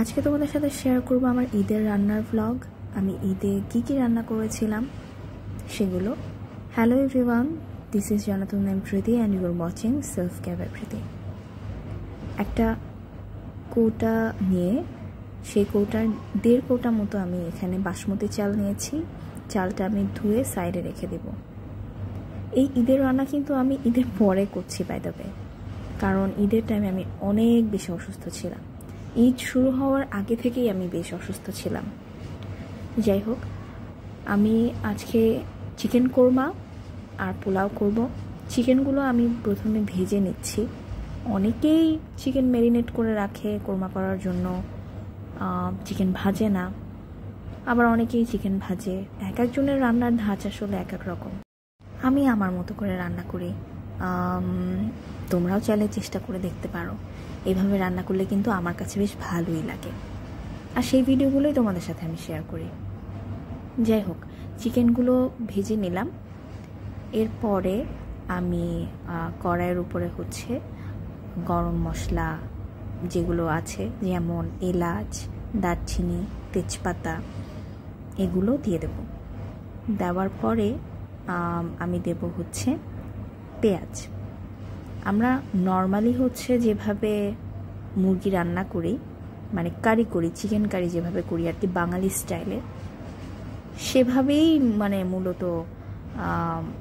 আজকে তোমাদের সাথে শেয়ার করব আমার ঈদের রান্নার ভ্লগ আমি ঈদে কী কী রান্না করেছিলাম সেগুলো হ্যালো এভরিওয়ান দিস ইজ জনাতন নাম প্রীতি অ্যান্ড ইউর ওয়াচিং সেলফ ক্যাব প্রীতি একটা কৌটা নিয়ে সেই কৌটার দেড় কৌটা মতো আমি এখানে বাসমতি চাল নিয়েছি চালটা আমি ধুয়ে সাইডে রেখে দেব এই ঈদের রান্না কিন্তু আমি ঈদের পরে করছি বাইদাবে কারণ ঈদের টাইমে আমি অনেক বেশি অসুস্থ ছিলাম ঈদ শুরু হওয়ার আগে থেকেই আমি বেশ অসুস্থ ছিলাম যাই হোক আমি আজকে চিকেন কোরমা আর পোলাও করব চিকেনগুলো আমি প্রথমে ভেজে নিচ্ছি অনেকেই চিকেন ম্যারিনেট করে রাখে কোরমা করার জন্য চিকেন ভাজে না আবার অনেকেই চিকেন ভাজে এক একজনের রান্নার ধাঁচ আসলে এক এক রকম আমি আমার মতো করে রান্না করি তোমরাও চাইলে চেষ্টা করে দেখতে পারো এভাবে রান্না করলে কিন্তু আমার কাছে বেশ ভালোই লাগে আর সেই ভিডিওগুলোই তোমাদের সাথে আমি শেয়ার করি যাই হোক চিকেনগুলো ভেজে নিলাম এরপরে আমি কড়াইয়ের উপরে হচ্ছে গরম মশলা যেগুলো আছে যেমন এলাচ দারচিনি তেজপাতা এগুলো দিয়ে দেব দেওয়ার পরে আমি দেব হচ্ছে পেঁয়াজ আমরা নর্মালি হচ্ছে যেভাবে মুরগি রান্না করি মানে কারি করি চিকেন কারি যেভাবে করি আর কি বাঙালি স্টাইলে সেভাবেই মানে মূলত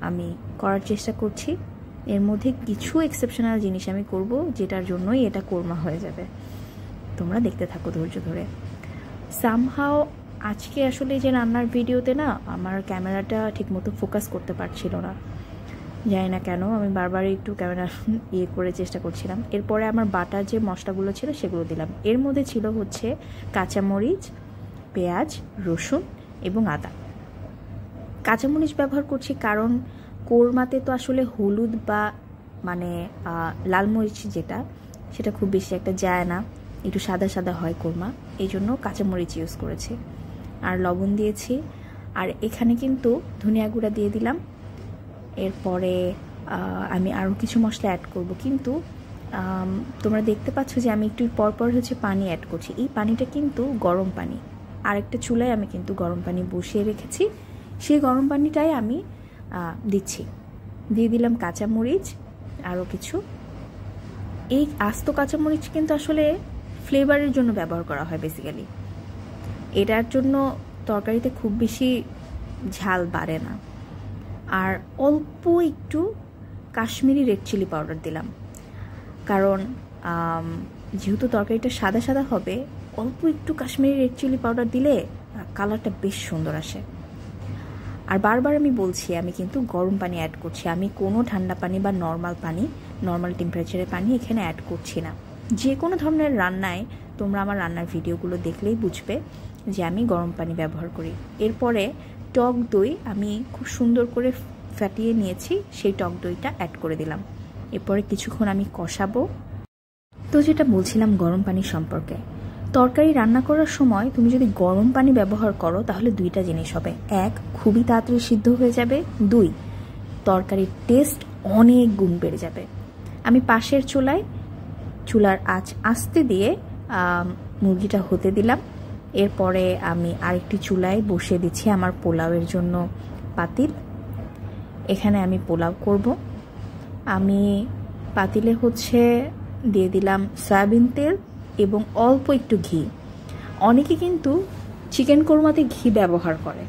আমি করার চেষ্টা করছি এর মধ্যে কিছু এক্সেপশনাল জিনিস আমি করব যেটার জন্যই এটা কোরমা হয়ে যাবে তোমরা দেখতে থাকো ধৈর্য ধরে সামহাও আজকে আসলে যে রান্নার ভিডিওতে না আমার ক্যামেরাটা ঠিকমতো ফোকাস করতে পারছিল না জানি না কেন আমি বারবার একটু ক্যামেরা ইয়ে করে চেষ্টা করছিলাম এরপরে আমার বাটার যে মশলাগুলো ছিল সেগুলো দিলাম এর মধ্যে ছিল হচ্ছে কাঁচামরিচ পেঁয়াজ রসুন এবং আদা কাঁচামরিচ ব্যবহার করছি কারণ কোরমাতে তো আসলে হলুদ বা মানে লাল মরিচ যেটা সেটা খুব বেশি একটা যায় না একটু সাদা সাদা হয় কোরমা এই জন্য কাঁচামরিচ ইউজ করেছি আর লবণ দিয়েছি আর এখানে কিন্তু ধনিয়া গুঁড়া দিয়ে দিলাম এরপরে আমি আরও কিছু মশলা অ্যাড করব কিন্তু তোমরা দেখতে পাচ্ছ যে আমি একটু পরপর হচ্ছে পানি অ্যাড করছি এই পানিটা কিন্তু গরম পানি আরেকটা চুলায় আমি কিন্তু গরম পানি বসিয়ে রেখেছি সেই গরম পানিটাই আমি দিচ্ছি দিয়ে দিলাম কাঁচামরিচ আরও কিছু এই আস্ত কাঁচামরিচ কিন্তু আসলে ফ্লেভারের জন্য ব্যবহার করা হয় বেসিক্যালি এটার জন্য তরকারিতে খুব বেশি ঝাল বাড়ে না আর অল্প একটু কাশ্মীরি রেড চিলি পাউডার দিলাম কারণ যেহেতু তরকারিটা সাদা সাদা হবে অল্প একটু কাশ্মীরি রেড চিলি পাউডার দিলে কালারটা বেশ সুন্দর আসে আর বারবার আমি বলছি আমি কিন্তু গরম পানি অ্যাড করছি আমি কোনো ঠান্ডা পানি বা নর্মাল পানি নর্মাল টেম্পারেচারের পানি এখানে অ্যাড করছি না যে কোনো ধরনের রান্নায় তোমরা আমার রান্নার ভিডিওগুলো দেখলেই বুঝবে যে আমি গরম পানি ব্যবহার করি এরপরে টক দই আমি খুব সুন্দর করে ফাটিয়ে নিয়েছি সেই টক দইটা অ্যাড করে দিলাম এরপরে কিছুক্ষণ আমি কষাবো তো যেটা বলছিলাম গরম পানি সম্পর্কে তরকারি রান্না করার সময় তুমি যদি গরম পানি ব্যবহার করো তাহলে দুইটা জিনিস হবে এক খুবই তাড়াতাড়ি সিদ্ধ হয়ে যাবে দুই তরকারির টেস্ট অনেক গুণ বেড়ে যাবে আমি পাশের চুলায় চুলার আঁচ আস্তে দিয়ে মুরগিটা হতে দিলাম এরপরে আমি আরেকটি চুলায় বসিয়ে দিচ্ছি আমার পোলাওয়ের জন্য পাতিল এখানে আমি পোলাও করব আমি পাতিলে হচ্ছে দিয়ে দিলাম সয়াবিন তেল এবং অল্প একটু ঘি অনেকে কিন্তু চিকেন কোরমাতে ঘি ব্যবহার করে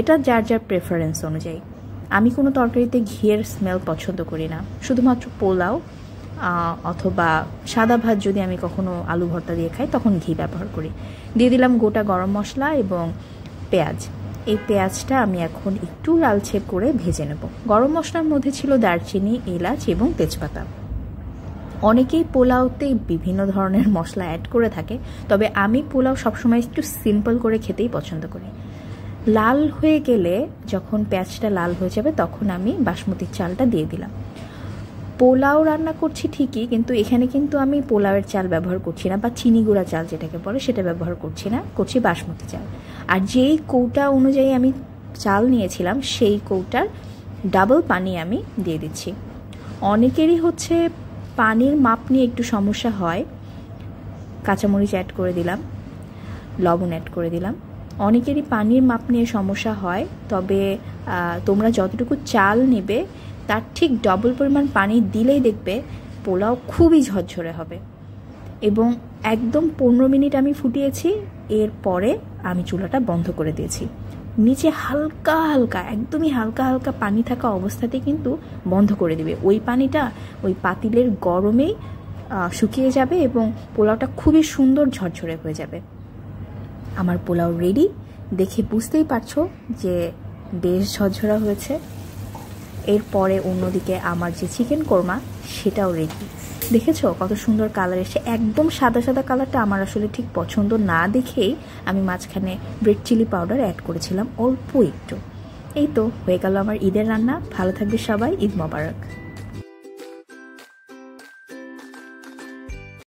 এটা যার যার প্রেফারেন্স অনুযায়ী আমি কোনো তরকারিতে ঘিয়ের স্মেল পছন্দ করি না শুধুমাত্র পোলাও অথবা সাদা ভাত যদি আমি কখনো আলু ভর্তা দিয়ে খাই তখন ঘি ব্যবহার করি দিয়ে দিলাম গোটা গরম মশলা এবং পেঁয়াজ এই পেঁয়াজটা আমি এখন একটু লালচে করে ভেজে নেব গরম মশলার মধ্যে ছিল দারচিনি এলাচ এবং তেজপাতা অনেকেই পোলাওতে বিভিন্ন ধরনের মশলা অ্যাড করে থাকে তবে আমি পোলাও সবসময় একটু সিম্পল করে খেতেই পছন্দ করি লাল হয়ে গেলে যখন পেঁয়াজটা লাল হয়ে যাবে তখন আমি বাসমতি চালটা দিয়ে দিলাম পোলাও রান্না করছি ঠিকই কিন্তু এখানে কিন্তু আমি পোলাওয়ের চাল ব্যবহার করছি না বা চিনি গুঁড়া চাল যেটাকে বলে সেটা ব্যবহার করছি না করছি বাসমতি চাল আর যেই কৌটা অনুযায়ী আমি চাল নিয়েছিলাম সেই কৌটার ডাবল পানি আমি দিয়ে দিচ্ছি অনেকেরই হচ্ছে পানির মাপ নিয়ে একটু সমস্যা হয় কাঁচামরিচ অ্যাড করে দিলাম লবণ অ্যাড করে দিলাম অনেকেরই পানির মাপ নিয়ে সমস্যা হয় তবে তোমরা যতটুকু চাল নেবে তার ঠিক ডবল পরিমাণ পানি দিলেই দেখবে পোলাও খুবই ঝরঝরে হবে এবং একদম পনেরো মিনিট আমি ফুটিয়েছি এরপরে আমি চুলাটা বন্ধ করে দিয়েছি নিচে হালকা হালকা একদমই হালকা হালকা পানি থাকা অবস্থাতেই কিন্তু বন্ধ করে দিবে ওই পানিটা ওই পাতিলের গরমেই শুকিয়ে যাবে এবং পোলাওটা খুবই সুন্দর ঝরঝরে হয়ে যাবে আমার পোলাও রেডি দেখে বুঝতেই পারছো যে বেশ ঝরঝরা হয়েছে এরপরে অন্যদিকে আমার যে চিকেন কোরমা সেটাও রেডি দেখেছ কত সুন্দর কালার এসে একদম সাদা সাদা কালারটা আমার আসলে ঠিক পছন্দ না দেখেই আমি মাঝখানে রেড চিলি পাউডার অ্যাড করেছিলাম অল্প একটু এই তো হয়ে গেল আমার ঈদের রান্না ভালো থাকবে সবাই ঈদ মোবারক